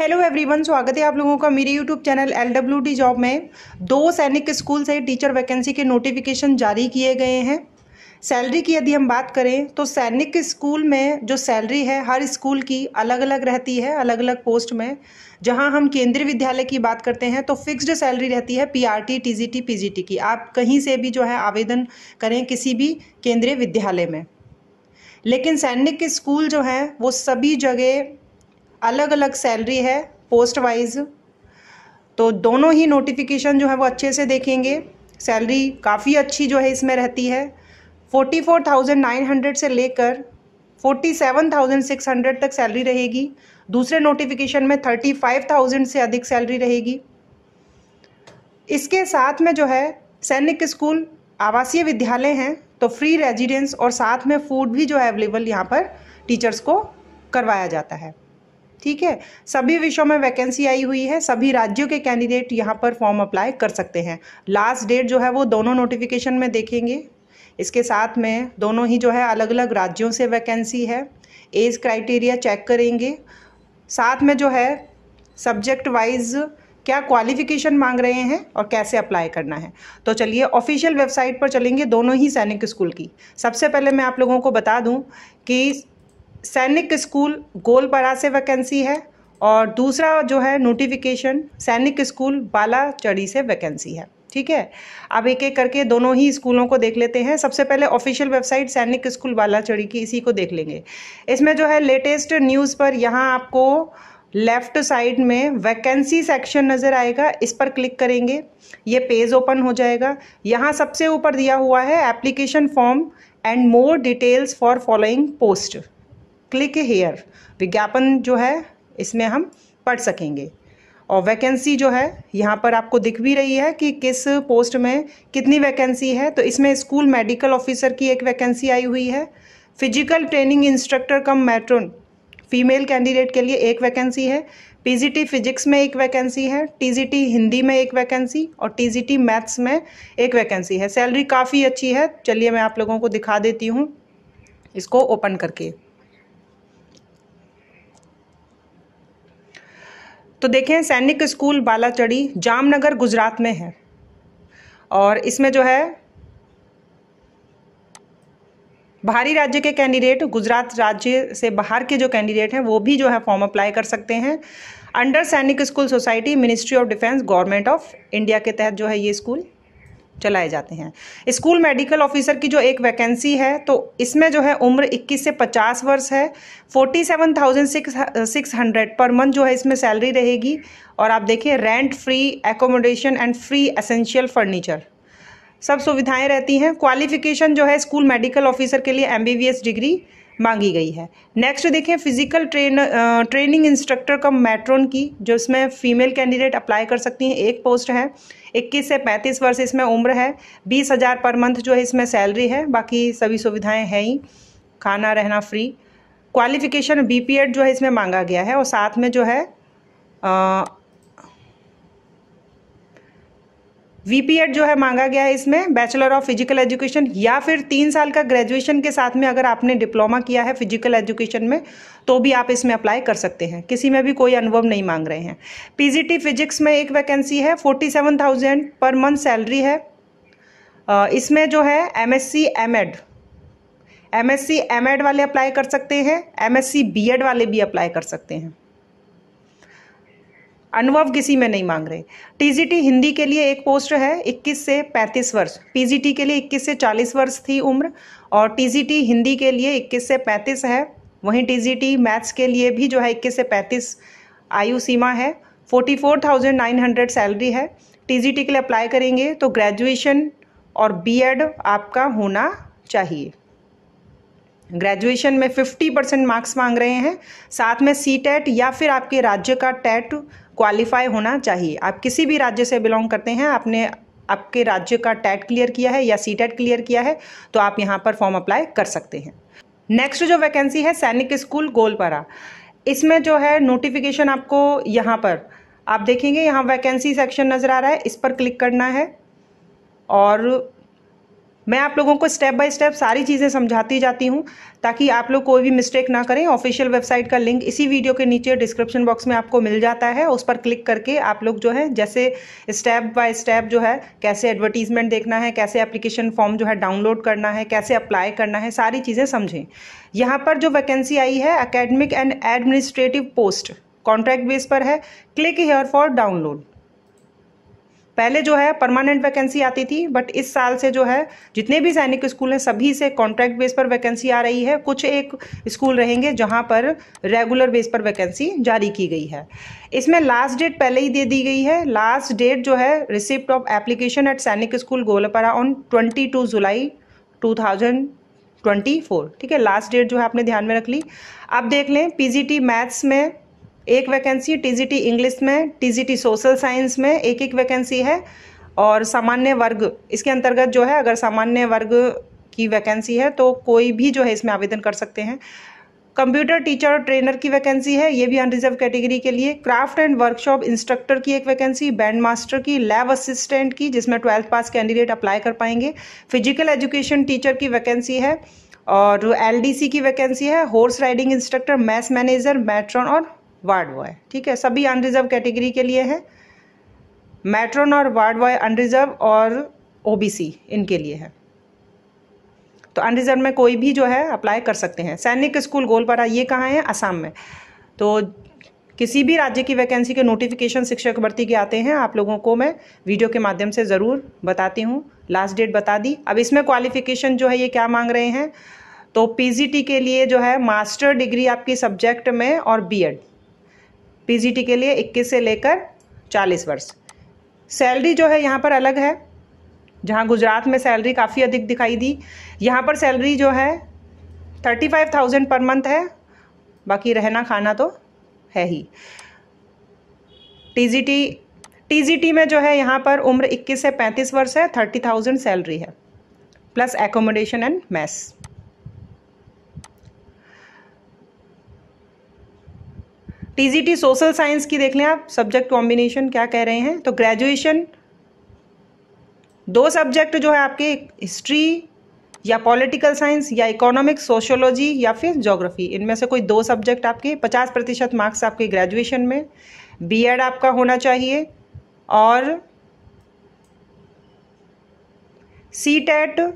hello everyone स्वागत है आप लोगों का मेरे YouTube channel L W D job में दो सैनिक स्कूल से टीचर वैकेंसी के नोटिफिकेशन जारी किए गए हैं सैलरी की यदि हम बात करें तो सैनिक स्कूल में जो सैलरी है हर स्कूल की अलग अलग रहती है अलग अलग पोस्ट में जहां हम केंद्रीय विद्यालय की बात करते हैं तो फिक्स्ड सैलरी रहती है पीआरटी टीजीटी पीजीटी की आप कहीं से भी जो है आवेदन करें किसी भी केंद्रीय विद्यालय में लेकिन सैनिक स्कूल जो है वो सभी जगह अलग अलग सैलरी है पोस्ट वाइज तो दोनों ही नोटिफिकेशन जो है वो अच्छे से देखेंगे सैलरी काफ़ी अच्छी जो है इसमें रहती है forty four thousand nine hundred से लेकर forty seven thousand six hundred तक सैलरी रहेगी दूसरे नोटिफिकेशन में थर्टी फाइव थाउजेंड से अधिक सैलरी रहेगी इसके साथ में जो है सैनिक स्कूल आवासीय विद्यालय हैं तो फ्री रेजिडेंस और साथ में फूड भी जो है अवेलेबल यहाँ पर टीचर्स को करवाया जाता है ठीक है सभी विषयों में वैकेंसी आई हुई है सभी राज्यों के कैंडिडेट यहाँ पर फॉर्म अप्लाई कर सकते हैं लास्ट डेट जो है वो दोनों नोटिफिकेशन में देखेंगे इसके साथ में दोनों ही जो है अलग अलग राज्यों से वैकेंसी है एज क्राइटेरिया चेक करेंगे साथ में जो है सब्जेक्ट वाइज क्या क्वालिफिकेशन मांग रहे हैं और कैसे अप्लाई करना है तो चलिए ऑफिशियल वेबसाइट पर चलेंगे दोनों ही सैनिक स्कूल की सबसे पहले मैं आप लोगों को बता दूं कि सैनिक स्कूल गोलपाड़ा से वैकेंसी है और दूसरा जो है नोटिफिकेशन सैनिक स्कूल बालाचड़ी से वैकेंसी है ठीक है अब एक एक करके दोनों ही स्कूलों को देख लेते हैं सबसे पहले official website Sainik school Balachadi की इसी को देख लेंगे इसमें जो है लेटेस्ट न्यूज़ पर यहाँ आपको लेफ्ट साइड में वैकेंसी सेक्शन नज़र आएगा इस पर क्लिक करेंगे ये पेज ओपन हो जाएगा यहाँ सबसे ऊपर दिया हुआ है application form and more details for following post click here विज्ञापन जो है इसमें हम पढ़ सकेंगे और वैकेंसी जो है यहाँ पर आपको दिख भी रही है कि किस पोस्ट में कितनी वैकेंसी है तो इसमें स्कूल मेडिकल ऑफिसर की एक वैकेंसी आई हुई है physical training instructor cum matron female candidate के लिए एक वैकेंसी है पीजीटी फिजिक्स में एक वैकेंसी है टीजीटी हिंदी में एक वैकेंसी और टीजीटी मैथ्स में एक वैकेंसी है सैलरी काफ़ी अच्छी है चलिए मैं आप लोगों को दिखा देती हूँ इसको ओपन करके तो देखें सैनिक स्कूल बालाचड़ी जामनगर गुजरात में है और इसमें जो है बाहरी राज्य के कैंडिडेट गुजरात राज्य से बाहर के जो कैंडिडेट हैं वो भी जो है फॉर्म अप्लाई कर सकते हैं under Sainik school society ministry of defence government of India के तहत जो है ये स्कूल चलाए जाते हैं स्कूल मेडिकल ऑफिसर की जो एक वैकेंसी है तो इसमें जो है उम्र 21 से 50 वर्ष है 47,600 पर मंथ जो है इसमें सैलरी रहेगी और आप देखिए rent free accommodation and free essential furniture सब सुविधाएं रहती हैं क्वालिफिकेशन जो है स्कूल मेडिकल ऑफिसर के लिए एम डिग्री मांगी गई है नेक्स्ट देखें फिजिकल ट्रेन ट्रेनिंग इंस्ट्रक्टर का मेट्रोन की जो इसमें फीमेल कैंडिडेट अप्लाई कर सकती हैं एक पोस्ट है 21 से 35 वर्ष इसमें उम्र है बीस हज़ार पर मंथ जो है इसमें सैलरी है बाकी सभी सुविधाएं हैं ही खाना रहना फ्री क्वालिफिकेशन बी जो है इसमें मांगा गया है और साथ में जो है आ, वीपीएड जो है मांगा गया है इसमें बैचलर ऑफ फिजिकल एजुकेशन या फिर तीन साल का ग्रेजुएशन के साथ में अगर आपने डिप्लोमा किया है फिजिकल एजुकेशन में तो भी आप इसमें अप्लाई कर सकते हैं किसी में भी कोई अनुभव नहीं मांग रहे हैं पीजीटी फिजिक्स में एक वैकेंसी है forty seven thousand per month salary है इसमें जो है M S C M S C M Ed वाले अप्लाई कर सकते हैं एमएससी बीएड बी एड वाले भी अप्लाई कर सकते हैं अनुभव किसी में नहीं मांग रहे टीजीटी हिंदी के लिए एक पोस्ट है 21 से 35 वर्ष पीजीटी के लिए 21 से 40 वर्ष थी उम्र और टीजीटी हिंदी के लिए 21 से 35 है वहीं टीजीटी मैथ्स के लिए भी जो है 21 से 35 आयु सीमा है 44,900 सैलरी है टीजीटी के लिए अप्लाई करेंगे तो ग्रेजुएशन और बी आपका होना चाहिए ग्रेजुएशन में 50 परसेंट मार्क्स मांग रहे हैं साथ में सी टेट e या फिर आपके राज्य का टेट क्वालिफाई होना चाहिए आप किसी भी राज्य से बिलोंग करते हैं आपने आपके राज्य का टैट क्लियर किया है या सी टैट क्लियर किया है तो आप यहाँ पर फॉर्म अप्लाई कर सकते हैं नेक्स्ट जो वैकेंसी है सैनिक स्कूल गोलपारा इसमें जो है नोटिफिकेशन आपको यहाँ पर आप देखेंगे यहाँ वैकेंसी सेक्शन नज़र आ रहा है इस पर क्लिक करना है और मैं आप लोगों को स्टेप बाय स्टेप सारी चीज़ें समझाती जाती हूँ ताकि आप लोग कोई भी मिस्टेक ना करें ऑफिशियल वेबसाइट का लिंक इसी वीडियो के नीचे डिस्क्रिप्शन बॉक्स में आपको मिल जाता है उस पर क्लिक करके आप लोग जो है जैसे स्टेप बाय स्टेप जो है कैसे एडवर्टीजमेंट देखना है कैसे एप्लीकेशन फॉर्म जो है डाउनलोड करना है कैसे अप्लाई करना है सारी चीज़ें समझें यहाँ पर जो वैकेंसी आई है academic and administrative post contract base पर है क्लिक हेयर फॉर डाउनलोड पहले जो है परमानेंट वैकेंसी आती थी बट इस साल से जो है जितने भी सैनिक स्कूल हैं सभी से कॉन्ट्रैक्ट बेस पर वैकेंसी आ रही है कुछ एक स्कूल रहेंगे जहां पर रेगुलर बेस पर वैकेंसी जारी की गई है इसमें लास्ट डेट पहले ही दे दी गई है लास्ट डेट जो है receipt of application at Sainik school Goalpara on twenty two July two thousand twenty four ठीक है लास्ट डेट जो है आपने ध्यान में रख ली अब देख लें पीजीटी मैथ्स में एक वैकेंसी टीजीटी इंग्लिश में टीजीटी सोशल साइंस में एक एक वैकेंसी है और सामान्य वर्ग इसके अंतर्गत जो है अगर सामान्य वर्ग की वैकेंसी है तो कोई भी जो है इसमें आवेदन कर सकते हैं कंप्यूटर टीचर और ट्रेनर की वैकेंसी है ये भी अनरिजर्व कैटेगरी के लिए क्राफ्ट एंड वर्कशॉप इंस्ट्रक्टर की एक वैकेंसी बैंड मास्टर की लैब असिस्टेंट की जिसमें ट्वेल्थ पास कैंडिडेट अप्लाई कर पाएंगे फिजिकल एजुकेशन टीचर की वैकेंसी है और एलडीसी की वैकेंसी है horse riding instructor mess manager matron और वार्ड बॉय ठीक है सभी अनरिजर्व कैटेगरी के लिए है मैट्रोन और वार्ड बॉय अनरिजर्व और ओबीसी इनके लिए है तो अनरिजर्व में कोई भी जो है अप्लाई कर सकते हैं सैनिक स्कूल गोलपारा ये कहाँ है असम में तो किसी भी राज्य की वैकेंसी के नोटिफिकेशन शिक्षक भर्ती के आते हैं आप लोगों को मैं वीडियो के माध्यम से ज़रूर बताती हूँ लास्ट डेट बता दी अब इसमें क्वालिफिकेशन जो है ये क्या मांग रहे हैं तो पीजीटी के लिए जो है मास्टर डिग्री आपकी सब्जेक्ट में और बीएड पीजीटी के लिए 21 से लेकर 40 वर्ष सैलरी जो है यहाँ पर अलग है जहाँ गुजरात में सैलरी काफ़ी अधिक दिखाई दी यहाँ पर सैलरी जो है thirty five thousand per month है बाकी रहना खाना तो है ही टीजीटी टीजीटी में जो है यहाँ पर उम्र 21 से 35 वर्ष है थर्टी थाउजेंड सैलरी है plus accommodation and mess TGT social science की देख लें आप सब्जेक्ट कॉम्बिनेशन क्या कह रहे हैं तो ग्रेजुएशन दो सब्जेक्ट जो है आपके हिस्ट्री या पॉलिटिकल साइंस या इकोनॉमिक्स सोशियोलॉजी या फिर जोग्राफी इनमें से कोई दो सब्जेक्ट आपके पचास प्रतिशत मार्क्स आपके ग्रेजुएशन में बीएड आपका होना चाहिए और सी टेट e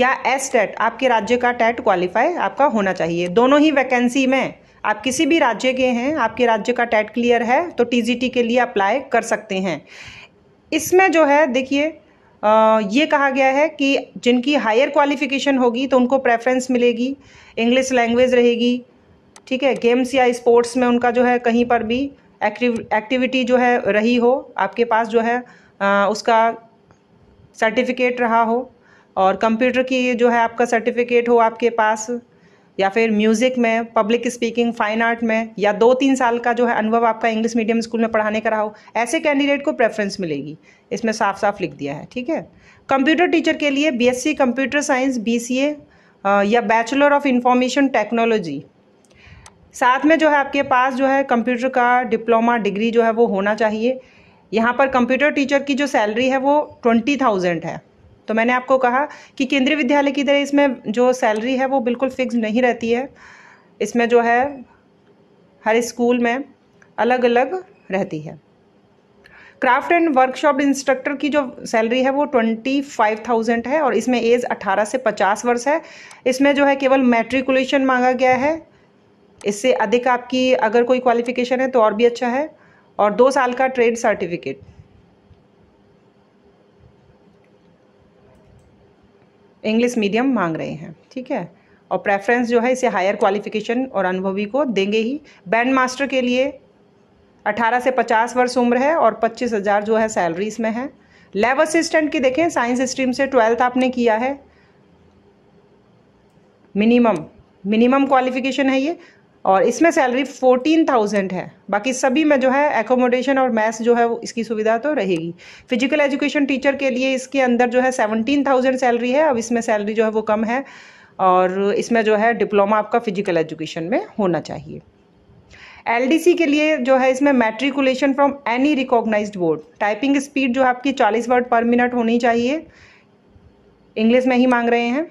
या एस टेट e आपके राज्य का टेट क्वालिफाई e आपका होना चाहिए दोनों ही वैकेंसी में आप किसी भी राज्य के हैं आपके राज्य का टैट क्लियर है तो टी के लिए अप्लाई कर सकते हैं इसमें जो है देखिए ये कहा गया है कि जिनकी हायर क्वालिफिकेशन होगी तो उनको प्रेफरेंस मिलेगी इंग्लिश लैंग्वेज रहेगी ठीक है गेम्स या स्पोर्ट्स में उनका जो है कहीं पर भी एक्टिव एक्टिविटी जो है रही हो आपके पास जो है आ, उसका सर्टिफिकेट रहा हो और कंप्यूटर की जो है आपका सर्टिफिकेट हो आपके पास या फिर म्यूज़िक में पब्लिक स्पीकिंग फाइन आर्ट में या दो तीन साल का जो है अनुभव आपका इंग्लिश मीडियम स्कूल में पढ़ाने का रहा हो ऐसे कैंडिडेट को प्रेफरेंस मिलेगी इसमें साफ साफ लिख दिया है ठीक है कंप्यूटर टीचर के लिए बीएससी कंप्यूटर साइंस बीसीए या बैचलर ऑफ इंफॉर्मेशन टेक्नोलॉजी साथ में जो है आपके पास जो है कंप्यूटर का डिप्लोमा डिग्री जो है वो होना चाहिए यहाँ पर कंप्यूटर टीचर की जो सैलरी है वो ट्वेंटी थाउजेंड है तो मैंने आपको कहा कि केंद्रीय विद्यालय की तरह इसमें जो सैलरी है वो बिल्कुल फिक्स नहीं रहती है इसमें जो है हर स्कूल में अलग अलग रहती है क्राफ्ट एंड वर्कशॉप इंस्ट्रक्टर की जो सैलरी है वो ट्वेंटी फाइव थाउजेंड है और इसमें एज अठारह से पचास वर्ष है इसमें जो है केवल मैट्रिकुलेशन मांगा गया है इससे अधिक आपकी अगर कोई क्वालिफिकेशन है तो और भी अच्छा है और दो साल का ट्रेड सर्टिफिकेट इंग्लिश मीडियम मांग रहे हैं ठीक है और प्रेफरेंस जो है इसे हायर क्वालिफिकेशन और अनुभवी को देंगे ही बैंड मास्टर के लिए 18 से 50 वर्ष उम्र है और पच्चीस हज़ार जो है सैलरी इसमें है लैब असिस्टेंट की देखें साइंस स्ट्रीम से ट्वेल्थ आपने किया है मिनिमम मिनिमम क्वालिफिकेशन है ये और इसमें सैलरी फोर्टीन थाउजेंड है बाकी सभी में जो है एकोमोडेशन और मैथ्स जो है वो इसकी सुविधा तो रहेगी फिजिकल एजुकेशन टीचर के लिए इसके अंदर जो है सेवनटीन थाउजेंड सैलरी है अब इसमें सैलरी जो है वो कम है और इसमें जो है डिप्लोमा आपका फिजिकल एजुकेशन में होना चाहिए एलडीसी के लिए जो है इसमें matriculation from any recognised board typing speed जो है आपकी चालीस वर्ड पर मिनट होनी चाहिए इंग्लिश में ही मांग रहे हैं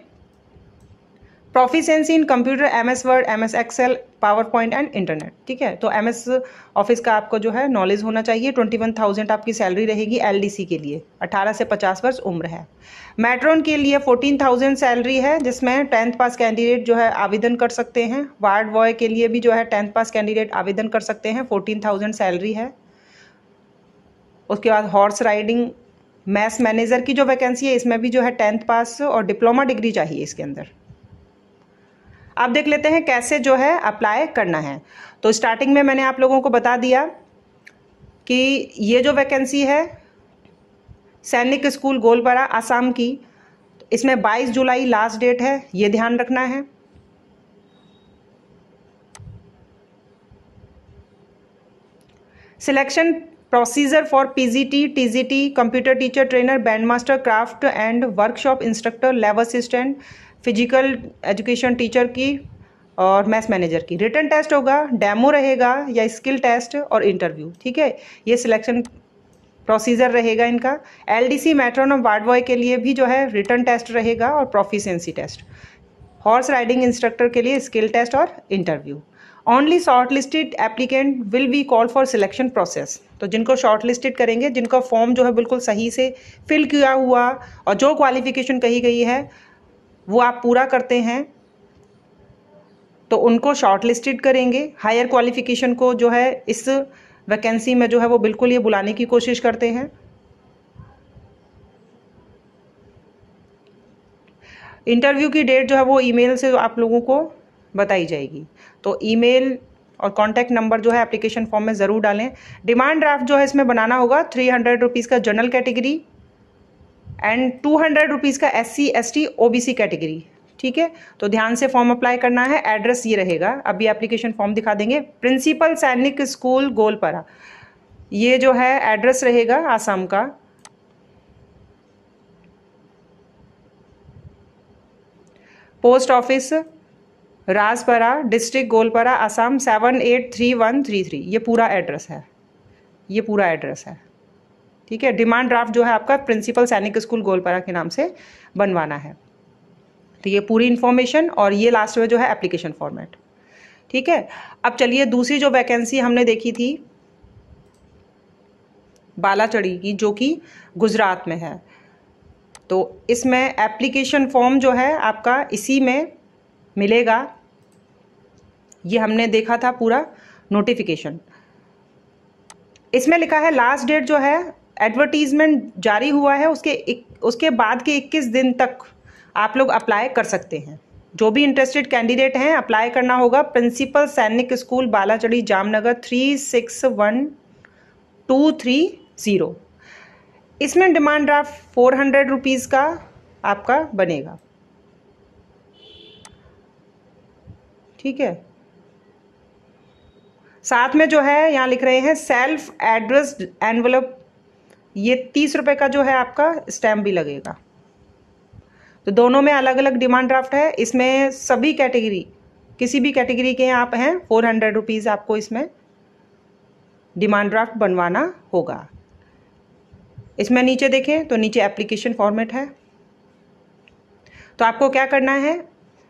proficiency in computer M S Word M S Excel PowerPoint and internet ठीक है तो एम एस ऑफिस का आपको जो है नॉलेज होना चाहिए ट्वेंटी वन थाउजेंड आपकी सैलरी रहेगी एल डी सी के लिए अट्ठारह से पचास वर्ष उम्र है मेट्रोन के लिए फोर्टीन थाउजेंड सैलरी है जिसमें टेंथ पास कैंडिडेट जो है आवेदन कर सकते हैं वार्ड बॉय के लिए भी जो है टेंथ पास कैंडिडेट आवेदन कर सकते हैं फोर्टीन थाउजेंड सैलरी है उसके बाद हॉर्स राइडिंग मैथ्स मैनेजर की जो वैकेंसी है इसमें भी जो है टेंथ पास और डिप्लोमा डिग्री चाहिए इसके अंदर अब देख लेते हैं कैसे जो है अप्लाई करना है तो स्टार्टिंग में मैंने आप लोगों को बता दिया कि ये जो वैकेंसी है सैनिक स्कूल गोलपारा आसाम की इसमें 22 जुलाई लास्ट डेट है ये ध्यान रखना है selection procedure for PGT TGT computer teacher trainer band master craft and workshop instructor lab assistant physical education teacher की और मैथ मैनेजर की रिटर्न टेस्ट होगा डेमो रहेगा या स्किल टेस्ट और इंटरव्यू ठीक है ये सिलेक्शन प्रोसीजर रहेगा इनका L D C matron ward boy के लिए भी जो है रिटर्न टेस्ट रहेगा और proficiency test horse riding instructor के लिए स्किल टेस्ट और interview only shortlisted applicant will be call for selection process तो जिनको शॉर्ट लिस्टेड करेंगे जिनका फॉर्म जो है बिल्कुल सही से फिल किया हुआ और जो क्वालिफिकेशन कही गई है वो आप पूरा करते हैं तो उनको शॉर्ट करेंगे हायर क्वालिफिकेशन को जो है इस वैकेंसी में जो है वो बिल्कुल ये बुलाने की कोशिश करते हैं इंटरव्यू की डेट जो है वो ईमेल से आप लोगों को बताई जाएगी तो ईमेल और कॉन्टैक्ट नंबर जो है एप्लीकेशन फॉर्म में ज़रूर डालें डिमांड ड्राफ्ट जो है इसमें बनाना होगा थ्री हंड्रेड रुपीज़ का general category and two hundred rupees का S C S T O B C category ठीक है तो ध्यान से फॉर्म अप्लाई करना है एड्रेस ये रहेगा अभी एप्लीकेशन फॉर्म दिखा देंगे प्रिंसिपल सैनिक स्कूल गोलपरा ये जो है एड्रेस रहेगा आसाम का post office Rajapara district Goalpara Assam seven eight three one three three ये पूरा एड्रेस है ये पूरा एड्रेस है ठीक है डिमांड ड्राफ्ट जो है आपका प्रिंसिपल सैनिक स्कूल गोलपरा के नाम से बनवाना है तो ये पूरी इन्फॉर्मेशन और ये लास्ट में जो है एप्लीकेशन फॉर्मेट ठीक है अब चलिए दूसरी जो वैकेंसी हमने देखी थी बालाचड़ी की जो कि गुजरात में है तो इसमें एप्लीकेशन फॉर्म जो है आपका इसी में मिलेगा ये हमने देखा था पूरा नोटिफिकेशन इसमें लिखा है लास्ट डेट जो है एडवर्टीज़मेंट जारी हुआ है उसके एक, उसके बाद के 21 दिन तक आप लोग अप्लाई कर सकते हैं जो भी इंटरेस्टेड कैंडिडेट हैं अप्लाई करना होगा principal Sainik school Balachadi Jamnagar three six one two three zero इसमें demand draft four hundred rupees का आपका बनेगा ठीक है साथ में जो है यहाँ लिख रहे हैं सेल्फ एड्रेस्ड एनवलप ये तीस रुपये का जो है आपका स्टैम्प भी लगेगा तो दोनों में अलग अलग डिमांड ड्राफ्ट है इसमें सभी कैटेगरी किसी भी कैटेगरी के आप हैं फोर हंड्रेड रुपीज़ आपको इसमें डिमांड ड्राफ्ट बनवाना होगा इसमें नीचे देखें तो नीचे एप्लीकेशन फॉर्मेट है तो आपको क्या करना है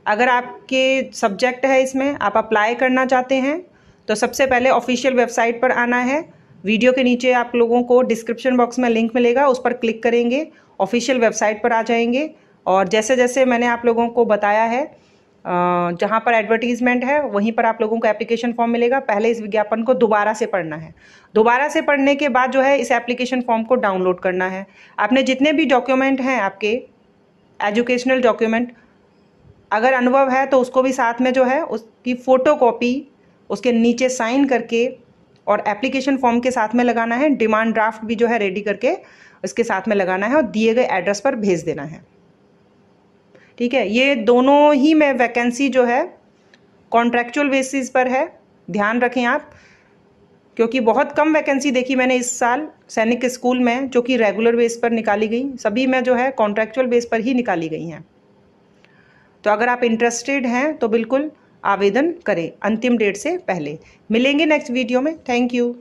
अगर आपके सब्जेक्ट है इसमें आप अप्लाई करना चाहते हैं तो सबसे पहले ऑफिशियल वेबसाइट पर आना है वीडियो के नीचे आप लोगों को डिस्क्रिप्शन बॉक्स में लिंक मिलेगा उस पर क्लिक करेंगे ऑफिशियल वेबसाइट पर आ जाएंगे और जैसे जैसे मैंने आप लोगों को बताया है जहाँ पर एडवर्टीज़मेंट है वहीं पर आप लोगों को एप्लीकेशन फॉर्म मिलेगा पहले इस विज्ञापन को दोबारा से पढ़ना है दोबारा से पढ़ने के बाद जो है इस एप्लीकेशन फॉर्म को डाउनलोड करना है आपने जितने भी डॉक्यूमेंट हैं आपके एजुकेशनल डॉक्यूमेंट अगर अनुभव है तो उसको भी साथ में जो है उसकी फ़ोटो उसके नीचे साइन करके और एप्लीकेशन फॉर्म के साथ में लगाना है डिमांड ड्राफ्ट भी जो है रेडी करके उसके साथ में लगाना है और दिए गए एड्रेस पर भेज देना है ठीक है ये दोनों ही में वैकेंसी जो है कॉन्ट्रेक्चुअल बेसिस पर है ध्यान रखें आप क्योंकि बहुत कम वैकेंसी देखी मैंने इस साल सैनिक स्कूल में जो कि रेगुलर बेस पर निकाली गई सभी में जो है कॉन्ट्रेक्चुअल बेस पर ही निकाली गई हैं तो अगर आप इंटरेस्टेड हैं तो बिल्कुल आवेदन करें अंतिम डेट से पहले मिलेंगे नेक्स्ट वीडियो में थैंक यू